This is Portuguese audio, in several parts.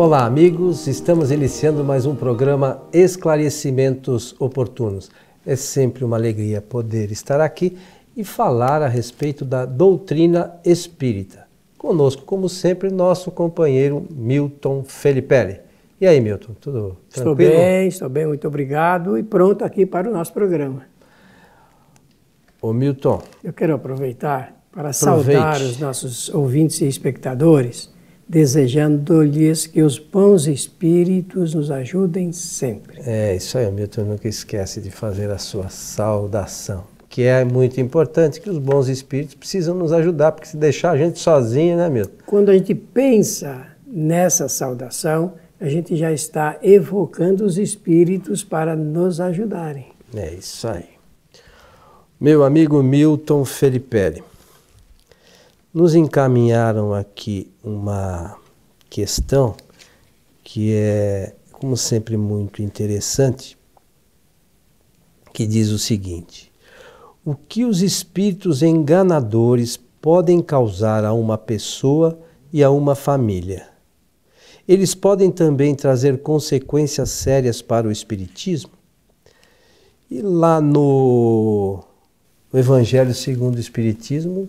Olá, amigos. Estamos iniciando mais um programa Esclarecimentos Oportunos. É sempre uma alegria poder estar aqui e falar a respeito da doutrina espírita. Conosco, como sempre, nosso companheiro Milton Felipe. E aí, Milton, tudo tranquilo? Estou bem, estou bem, muito obrigado e pronto aqui para o nosso programa. Ô Milton. Eu quero aproveitar para aproveite. saudar os nossos ouvintes e espectadores desejando-lhes que os bons espíritos nos ajudem sempre. É, isso aí, Milton nunca esquece de fazer a sua saudação, que é muito importante, que os bons espíritos precisam nos ajudar, porque se deixar a gente sozinho, né, Milton? Quando a gente pensa nessa saudação, a gente já está evocando os espíritos para nos ajudarem. É isso aí. Meu amigo Milton Felipe nos encaminharam aqui uma questão que é, como sempre, muito interessante, que diz o seguinte: O que os espíritos enganadores podem causar a uma pessoa e a uma família? Eles podem também trazer consequências sérias para o espiritismo? E lá no, no Evangelho segundo o Espiritismo,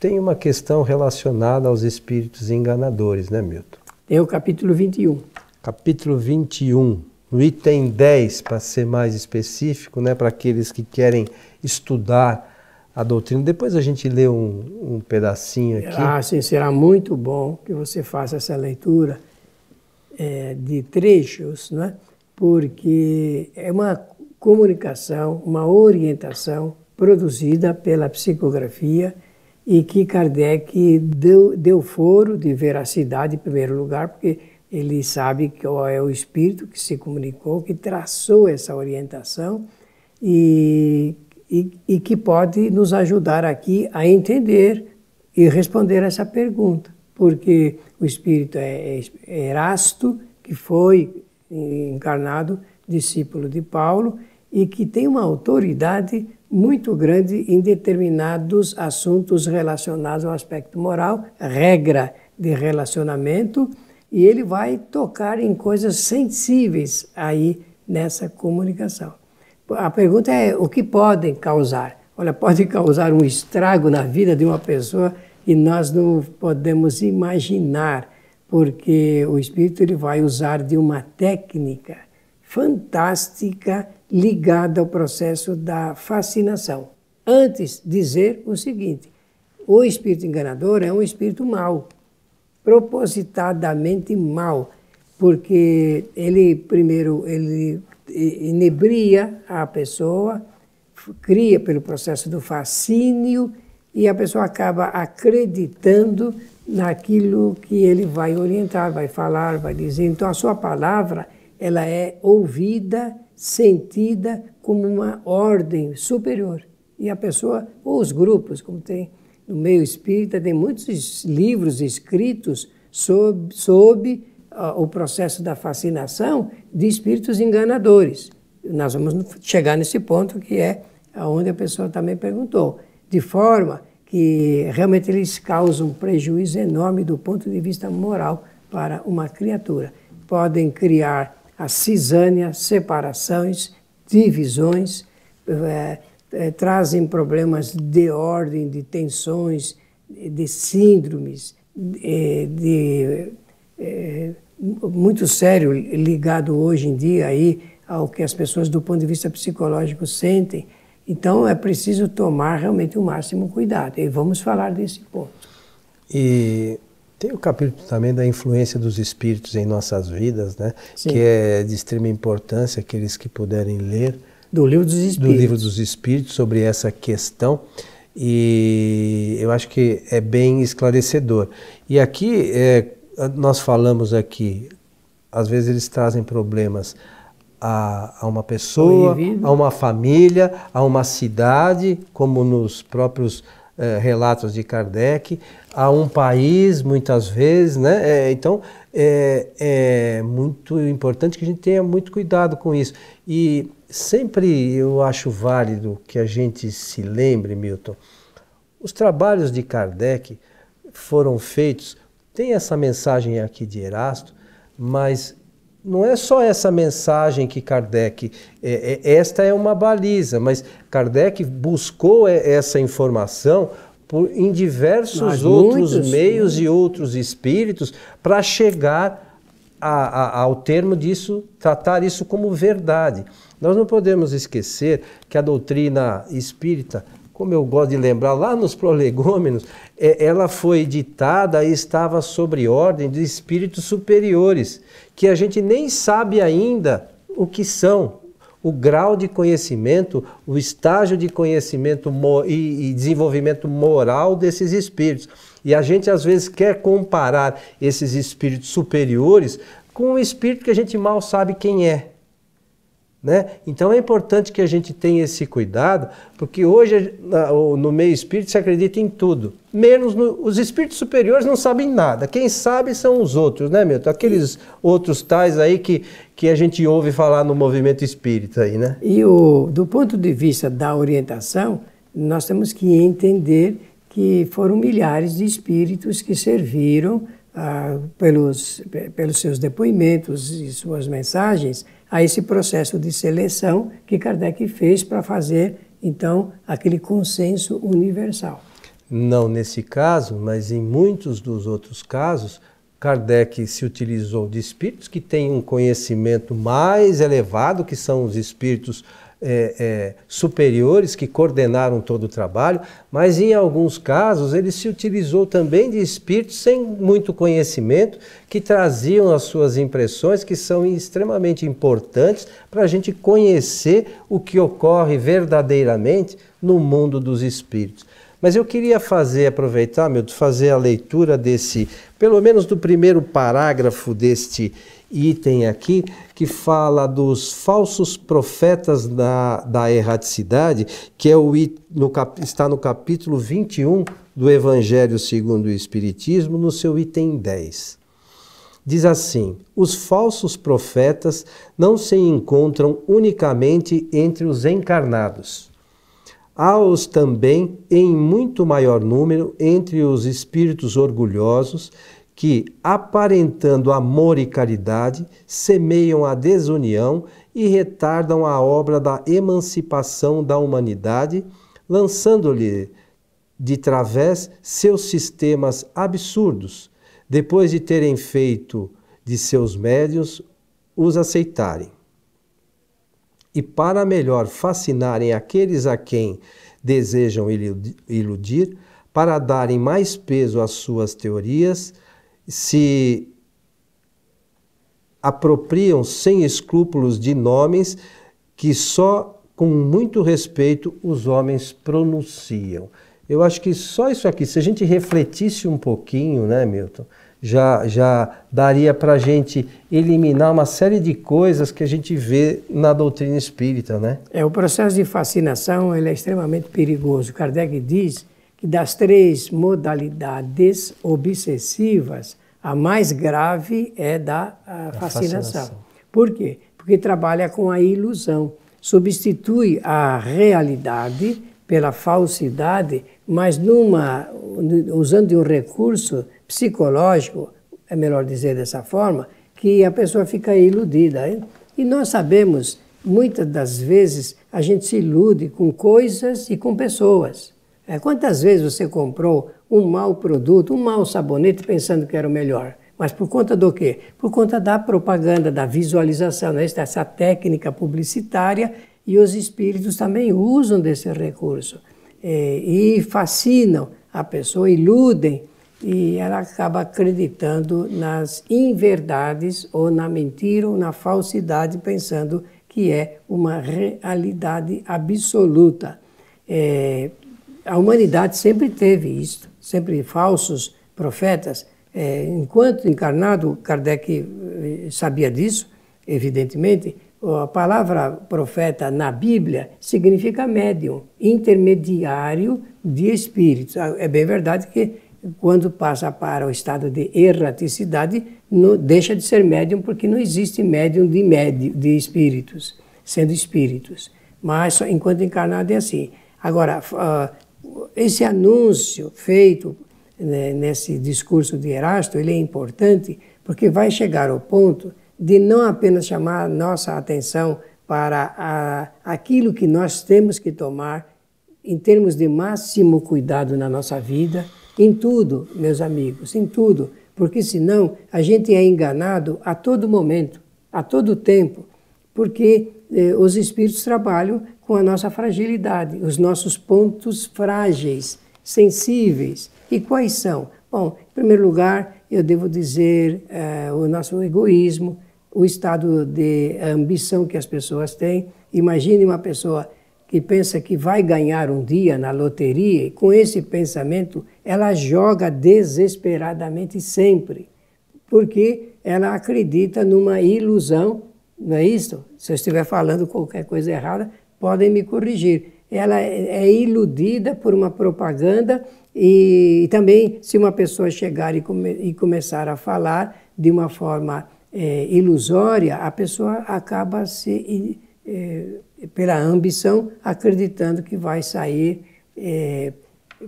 tem uma questão relacionada aos espíritos enganadores, né, Milton? Tem é o capítulo 21. Capítulo 21, no item 10, para ser mais específico, né, para aqueles que querem estudar a doutrina. Depois a gente lê um, um pedacinho aqui. Ah, sim, será muito bom que você faça essa leitura é, de trechos, né, porque é uma comunicação, uma orientação produzida pela psicografia e que Kardec deu, deu foro de veracidade em primeiro lugar, porque ele sabe que é o espírito que se comunicou, que traçou essa orientação e, e, e que pode nos ajudar aqui a entender e responder essa pergunta, porque o espírito é, é, é Erasto, que foi encarnado discípulo de Paulo e que tem uma autoridade muito grande em determinados assuntos relacionados ao aspecto moral, regra de relacionamento, e ele vai tocar em coisas sensíveis aí nessa comunicação. A pergunta é o que podem causar? Olha, pode causar um estrago na vida de uma pessoa e nós não podemos imaginar, porque o espírito ele vai usar de uma técnica fantástica ligada ao processo da fascinação. Antes, dizer o seguinte: o espírito enganador é um espírito mau, propositadamente mau, porque ele primeiro ele inebria a pessoa, cria pelo processo do fascínio e a pessoa acaba acreditando naquilo que ele vai orientar, vai falar, vai dizer. Então a sua palavra ela é ouvida, sentida como uma ordem superior. E a pessoa, ou os grupos, como tem no meio espírita, tem muitos livros escritos sobre, sobre uh, ah, o processo da fascinação de espíritos enganadores. Nós vamos chegar nesse ponto que é onde a pessoa também perguntou. De forma que realmente eles causam um prejuízo enorme do ponto de vista moral para uma criatura. Podem criar a cisânia, separações, divisões, é, é, trazem problemas de ordem, de tensões, de síndromes, eh, de, de é, muito sério ligado hoje em dia aí ao que as pessoas do ponto de vista psicológico sentem. Então é preciso tomar realmente o máximo cuidado. E vamos falar desse ponto. E tem o capítulo também da influência dos espíritos em nossas vidas, né? Sim. Que é de extrema importância aqueles que puderem ler do livro dos espíritos, do livro dos espíritos sobre essa questão e eu acho que é bem esclarecedor. E aqui é, nós falamos aqui, às vezes eles trazem problemas a, a uma pessoa, a uma família, a uma cidade, como nos próprios eh, relatos de Kardec a um país, muitas vezes, né? É, então é, é muito importante que a gente tenha muito cuidado com isso. E sempre eu acho válido que a gente se lembre, Milton, os trabalhos de Kardec foram feitos, tem essa mensagem aqui de Erasto, mas não é só essa mensagem que Kardec. É, é, esta é uma baliza, mas Kardec buscou é, essa informação por, em diversos mas outros muitos, meios e outros espíritos para chegar a, a, ao termo disso, tratar isso como verdade. Nós não podemos esquecer que a doutrina espírita como eu gosto de lembrar, lá nos prolegômenos, é, ela foi ditada e estava sobre ordem de espíritos superiores, que a gente nem sabe ainda o que são, o grau de conhecimento, o estágio de conhecimento e, e desenvolvimento moral desses espíritos. E a gente às vezes quer comparar esses espíritos superiores com um espírito que a gente mal sabe quem é. Né? Então é importante que a gente tenha esse cuidado, porque hoje no meio espírito se acredita em tudo, menos no, os espíritos superiores não sabem nada. Quem sabe são os outros, né, Milton? Aqueles outros tais aí que, que a gente ouve falar no movimento espírita aí, né? E o, do ponto de vista da orientação, nós temos que entender que foram milhares de espíritos que serviram ah, pelos, pelos seus depoimentos e suas mensagens a esse processo de seleção que Kardec fez para fazer, então, aquele consenso universal. Não nesse caso, mas em muitos dos outros casos, Kardec se utilizou de espíritos que têm um conhecimento mais elevado, que são os espíritos é, é, superiores que coordenaram todo o trabalho, mas em alguns casos ele se utilizou também de espíritos sem muito conhecimento que traziam as suas impressões, que são extremamente importantes para a gente conhecer o que ocorre verdadeiramente no mundo dos espíritos. Mas eu queria fazer, aproveitar, meu, fazer a leitura desse, pelo menos do primeiro parágrafo deste item aqui, que fala dos falsos profetas da, da erraticidade, que é o, no, está no capítulo 21 do Evangelho segundo o Espiritismo, no seu item 10. Diz assim: os falsos profetas não se encontram unicamente entre os encarnados há-os também em muito maior número entre os espíritos orgulhosos que, aparentando amor e caridade, semeiam a desunião e retardam a obra da emancipação da humanidade, lançando-lhe de través seus sistemas absurdos, depois de terem feito de seus médios os aceitarem e para melhor fascinarem aqueles a quem desejam iludir, para darem mais peso às suas teorias, se apropriam sem escrúpulos de nomes que só com muito respeito os homens pronunciam. Eu acho que só isso aqui, se a gente refletisse um pouquinho, né, Milton? já, já daria para a gente eliminar uma série de coisas que a gente vê na doutrina espírita, né? É, o processo de fascinação ele é extremamente perigoso. Kardec diz que das três modalidades obsessivas, a mais grave é da fascinação. fascinação. Por quê? Porque trabalha com a ilusão, substitui a realidade pela falsidade, mas numa, usando um recurso psicológico, é melhor dizer dessa forma, que a pessoa fica iludida. Hein? E nós sabemos, muitas das vezes, a gente se ilude com coisas e com pessoas. É, quantas vezes você comprou um mau produto, um mau sabonete, pensando que era o melhor? Mas por conta do quê? Por conta da propaganda, da visualização, né? essa técnica publicitária e os espíritos também usam desse recurso eh, e fascinam a pessoa, iludem e ela acaba acreditando nas inverdades ou na mentira ou na falsidade, pensando que é uma realidade absoluta. É, a humanidade sempre teve isso, sempre falsos profetas. É, enquanto encarnado, Kardec sabia disso, evidentemente, a palavra profeta na Bíblia significa médium, intermediário de espíritos. Ah, é bem verdade que quando passa para o estado de erraticidade, não, deixa de ser médium porque não existe médium de, médio de espíritos, sendo espíritos. Mas enquanto encarnado é assim. Agora, ah, esse anúncio feito né, nesse discurso de Erasto, ele é importante porque vai chegar ao ponto de não apenas chamar nossa atenção para a, aquilo que nós temos que tomar em termos de máximo cuidado na nossa vida, em tudo, meus amigos, em tudo, porque senão a gente é enganado a todo momento, a todo tempo, porque eh, os espíritos trabalham com a nossa fragilidade, os nossos pontos frágeis, sensíveis. E quais são? Bom, em primeiro lugar, eu devo dizer, uh, o nosso egoísmo, o estado de ambição que as pessoas têm. Imagine uma pessoa que pensa que vai ganhar um dia na loteria e com esse pensamento ela joga desesperadamente sempre, porque ela acredita numa ilusão, não é isso? Se eu estiver falando qualquer coisa errada, podem me corrigir. Ela é, é iludida por uma propaganda e, também, se uma pessoa chegar e, come, e começar a falar de uma forma é, ilusória, a pessoa acaba se, é, pela ambição, acreditando que vai sair é,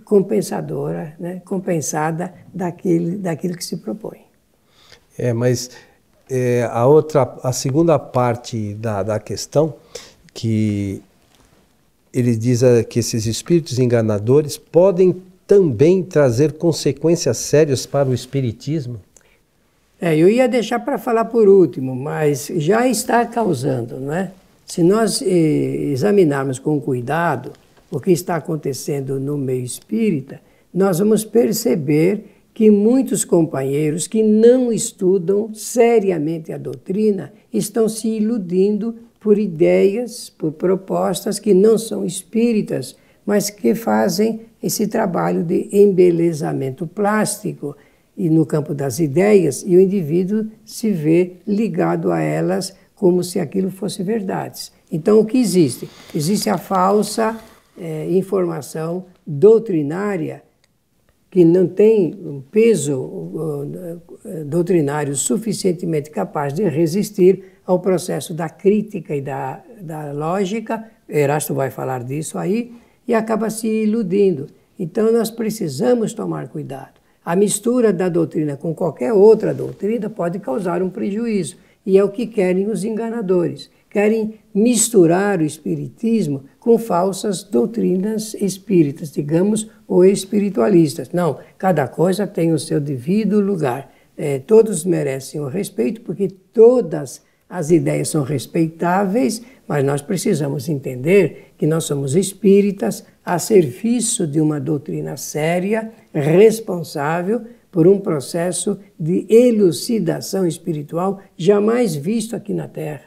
compensadora, né, compensada daquele, daquilo que se propõe. É, mas é, a outra, a segunda parte da, da questão, que ele diz é, que esses espíritos enganadores podem também trazer consequências sérias para o espiritismo? É, eu ia deixar para falar por último, mas já está causando, não é? Se nós eh, examinarmos com cuidado o que está acontecendo no meio espírita, nós vamos perceber que muitos companheiros que não estudam seriamente a doutrina estão se iludindo por ideias, por propostas que não são espíritas, mas que fazem esse trabalho de embelezamento plástico e no campo das ideias, e o indivíduo se vê ligado a elas como se aquilo fosse verdade. Então, o que existe? Existe a falsa é, informação doutrinária que não tem um peso doutrinário suficientemente capaz de resistir ao processo da crítica e da, da lógica. Erasto vai falar disso aí e acaba se iludindo. Então nós precisamos tomar cuidado. A mistura da doutrina com qualquer outra doutrina pode causar um prejuízo, e é o que querem os enganadores. Querem misturar o espiritismo com falsas doutrinas espíritas, digamos, ou espiritualistas. Não, cada coisa tem o seu devido lugar. É, todos merecem o respeito, porque todas as ideias são respeitáveis, mas nós precisamos entender que nós somos espíritas a serviço de uma doutrina séria, responsável por um processo de elucidação espiritual jamais visto aqui na Terra.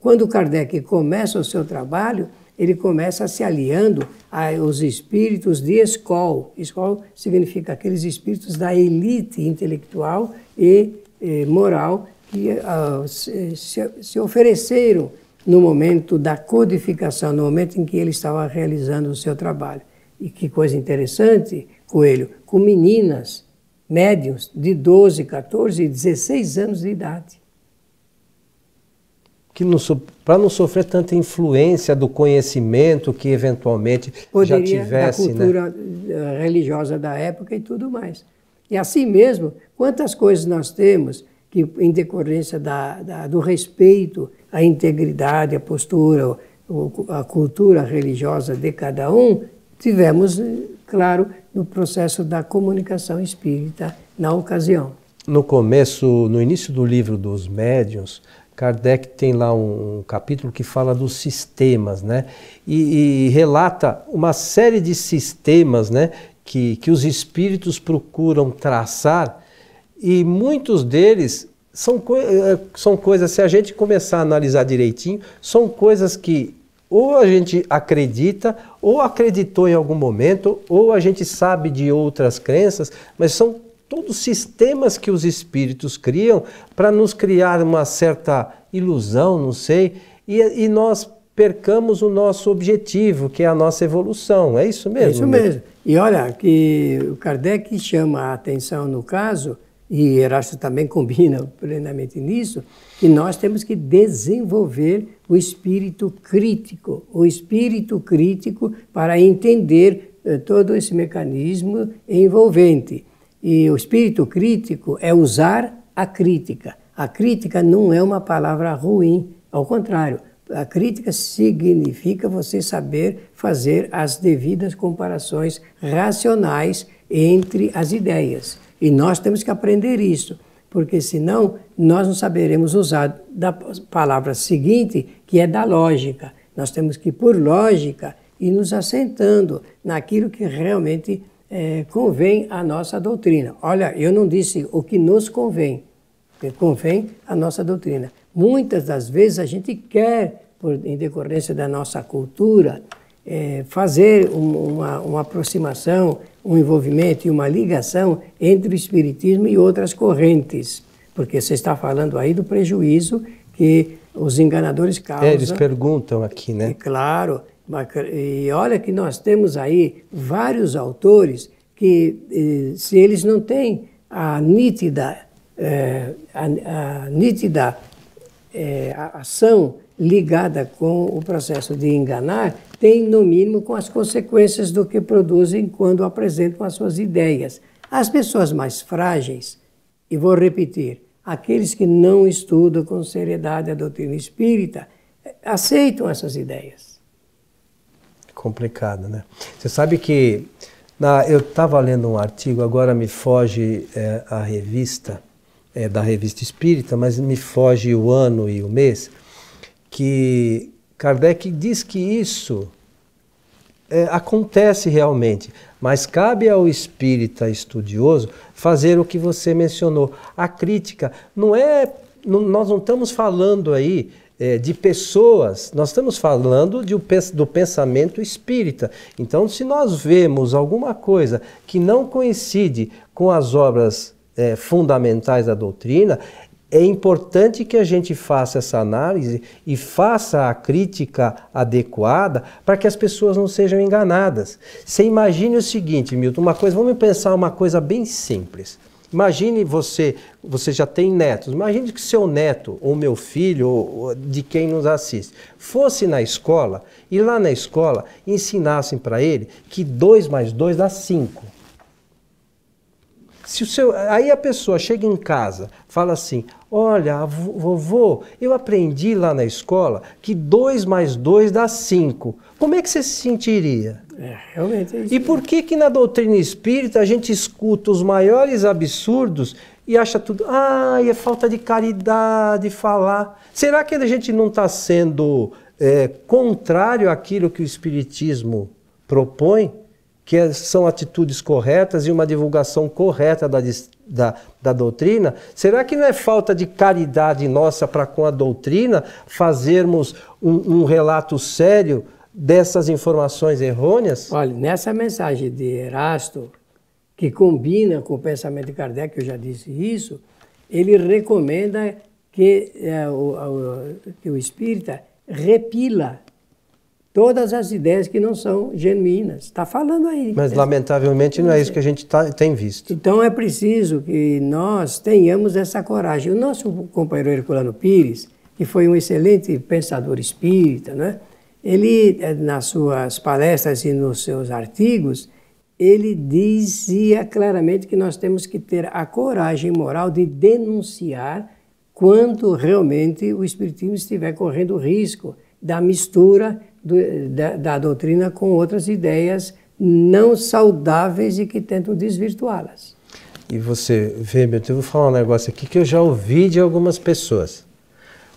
Quando Kardec começa o seu trabalho, ele começa se aliando aos espíritos de escol. Escol significa aqueles espíritos da elite intelectual e eh, moral que uh, se, se ofereceram no momento da codificação, no momento em que ele estava realizando o seu trabalho. E que coisa interessante, Coelho, com meninas médiums de 12, 14 e 16 anos de idade. Que para não sofrer tanta influência do conhecimento que eventualmente Poderia, já tivesse. Da né? cultura né? religiosa da época e tudo mais. E assim mesmo, quantas coisas nós temos que em decorrência da, da, do respeito à integridade, à postura, à cultura religiosa de cada um, tivemos, eh, claro, no processo da comunicação espírita na ocasião. No começo, no início do livro dos médiuns, Kardec tem lá um capítulo que fala dos sistemas, né? E, e relata uma série de sistemas, né? Que, que os espíritos procuram traçar e muitos deles são, eh, são coisas, se a gente começar a analisar direitinho, são coisas que ou a gente acredita, ou acreditou em algum momento, ou a gente sabe de outras crenças, mas são todos sistemas que os espíritos criam para nos criar uma certa ilusão, não sei, e, e, nós percamos o nosso objetivo, que é a nossa evolução. É isso mesmo? É isso mesmo. E olha, que o Kardec chama a atenção no caso e Erasto também combina plenamente nisso, que nós temos que desenvolver o espírito crítico, o espírito crítico para entender eh, todo esse mecanismo envolvente. E o espírito crítico é usar a crítica. A crítica não é uma palavra ruim, ao contrário, a crítica significa você saber fazer as devidas comparações racionais entre as ideias. E nós temos que aprender isso, porque senão nós não saberemos usar da palavra seguinte, que é da lógica. Nós temos que, por lógica, ir nos assentando naquilo que realmente é, convém à nossa doutrina. Olha, eu não disse o que nos convém, que convém à nossa doutrina. Muitas das vezes a gente quer, por, em decorrência da nossa cultura, é, fazer uma, uma aproximação, um envolvimento e uma ligação entre o espiritismo e outras correntes, porque você está falando aí do prejuízo que os enganadores causam. É, eles perguntam aqui, né? E, claro. E olha que nós temos aí vários autores que, se eles não têm a nítida, é, a, a nítida é, a ação ligada com o processo de enganar tem, no mínimo, com as consequências do que produzem quando apresentam as suas ideias. As pessoas mais frágeis, e vou repetir, aqueles que não estudam com seriedade a doutrina espírita, eh, aceitam essas ideias. Complicado, né? Você sabe que na, eu estava lendo um artigo, agora me foge é, a revista, é, da revista espírita, mas me foge o ano e o mês que Kardec diz que isso é, acontece realmente, mas cabe ao espírita estudioso fazer o que você mencionou. A crítica não é. Não, nós não estamos falando aí é, de pessoas, nós estamos falando de, do pensamento espírita. Então, se nós vemos alguma coisa que não coincide com as obras é, fundamentais da doutrina, é importante que a gente faça essa análise e faça a crítica adequada para que as pessoas não sejam enganadas. Você imagine o seguinte, Milton, uma coisa, vamos pensar uma coisa bem simples. Imagine você, você já tem netos. Imagine que seu neto ou meu filho ou de quem nos assiste fosse na escola e lá na escola ensinassem para ele que 2 mais 2 dá 5. Se o seu, aí a pessoa chega em casa, fala assim: Olha, vovô, eu aprendi lá na escola que 2 mais 2 dá 5. Como é que você se sentiria? É, realmente é isso. E por que, que na doutrina espírita a gente escuta os maiores absurdos e acha tudo. Ah, é falta de caridade falar. Será que a gente não está sendo é, contrário àquilo que o Espiritismo propõe? que são atitudes corretas e uma divulgação correta da, da, da doutrina, será que não é falta de caridade nossa para com a doutrina fazermos um, um relato sério dessas informações errôneas? Olha, nessa mensagem de Erasto, que combina com o pensamento de Kardec, eu já disse isso, ele recomenda que, é, o, o, que o espírita repila todas as ideias que não são genuínas. Está falando aí. Mas, é. lamentavelmente, não é isso que a gente tá, tem visto. Então, é preciso que nós tenhamos essa coragem. O nosso companheiro Herculano Pires, que foi um excelente pensador espírita, né? ele, eh, nas suas palestras e nos seus artigos, ele dizia claramente que nós temos que ter a coragem moral de denunciar quando realmente o espiritismo estiver correndo risco da mistura do, da, da doutrina com outras ideias não saudáveis e que tentam desvirtuá-las. E você, meu, eu vou falar um negócio aqui que eu já ouvi de algumas pessoas.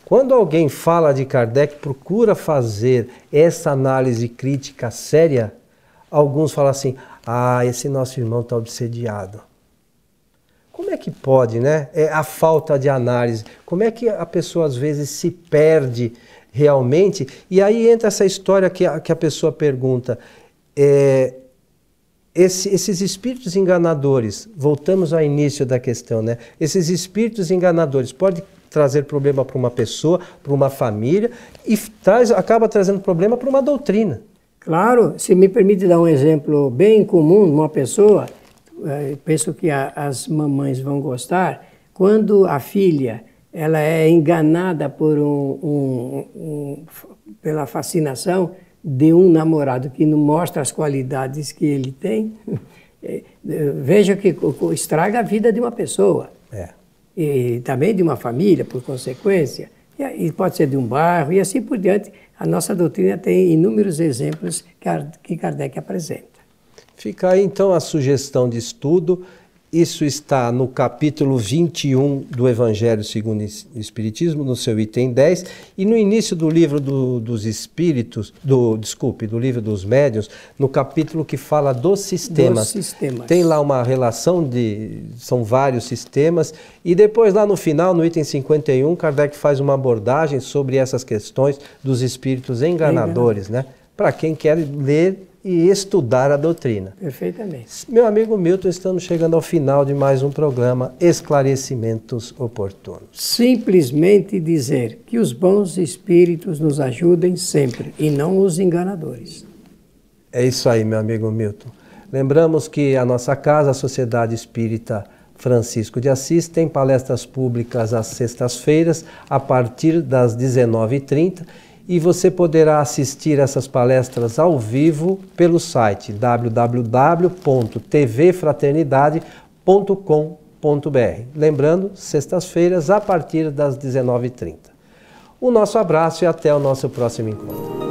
Quando alguém fala de Kardec, procura fazer essa análise crítica séria, alguns falam assim: ah, esse nosso irmão está obsediado. Como é que pode, né? É a falta de análise. Como é que a pessoa às vezes se perde realmente. E aí entra essa história que a, que a pessoa pergunta. É, esse, esses espíritos enganadores, voltamos ao início da questão, né? Esses espíritos enganadores podem trazer problema para uma pessoa, para uma família e traz, acaba trazendo problema para uma doutrina. Claro, se me permite dar um exemplo bem comum uma pessoa, é, penso que a, as mamães vão gostar, quando a filha ela é enganada por um, um, um, pela fascinação de um namorado que não mostra as qualidades que ele tem. É, veja que estraga a vida de uma pessoa. É. E também de uma família, por consequência. E pode ser de um bairro, e assim por diante. A nossa doutrina tem inúmeros exemplos que Kardec apresenta. Fica aí então a sugestão de estudo isso está no capítulo 21 do Evangelho segundo o Espiritismo, no seu item 10, e no início do livro do, dos Espíritos, do desculpe, do livro dos Médiuns, no capítulo que fala dos sistemas. dos sistemas. Tem lá uma relação de. são vários sistemas, e depois lá no final, no item 51, Kardec faz uma abordagem sobre essas questões dos espíritos enganadores, Engan. né? Para quem quer ler e estudar a doutrina. Perfeitamente. Meu amigo Milton, estamos chegando ao final de mais um programa Esclarecimentos Oportunos. Simplesmente dizer que os bons espíritos nos ajudem sempre e não os enganadores. É isso aí, meu amigo Milton. Lembramos que a nossa casa, a Sociedade Espírita Francisco de Assis, tem palestras públicas às sextas-feiras, a partir das 19h30 e você poderá assistir essas palestras ao vivo pelo site www.tvfraternidade.com.br. Lembrando, sextas-feiras a partir das 19h30. O nosso abraço e até o nosso próximo encontro.